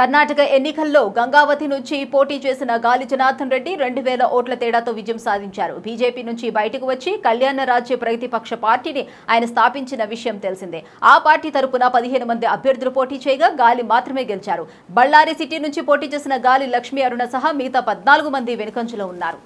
కర్ణాటక ఎన్నికల్లో గంగావతి నుంచి పోటీ చేసిన గాలి జనార్దన్ రెడ్డి రెండు వేల ఓట్ల తేడాతో విజయం సాధించారు బీజేపీ నుంచి బయటకు వచ్చి కళ్యాణ రాజ్య ప్రగతిపక్ష పార్టీని ఆయన స్థాపించిన విషయం తెలిసిందే ఆ పార్టీ తరపున పదిహేను మంది అభ్యర్థులు పోటీ చేయగా గాలి మాత్రమే గెలిచారు బళ్ళారి సిటీ నుంచి పోటీ చేసిన గాలి లక్ష్మీ అరుణ సహా మిగతా పద్నాలుగు మంది వెనుకంచులో ఉన్నారు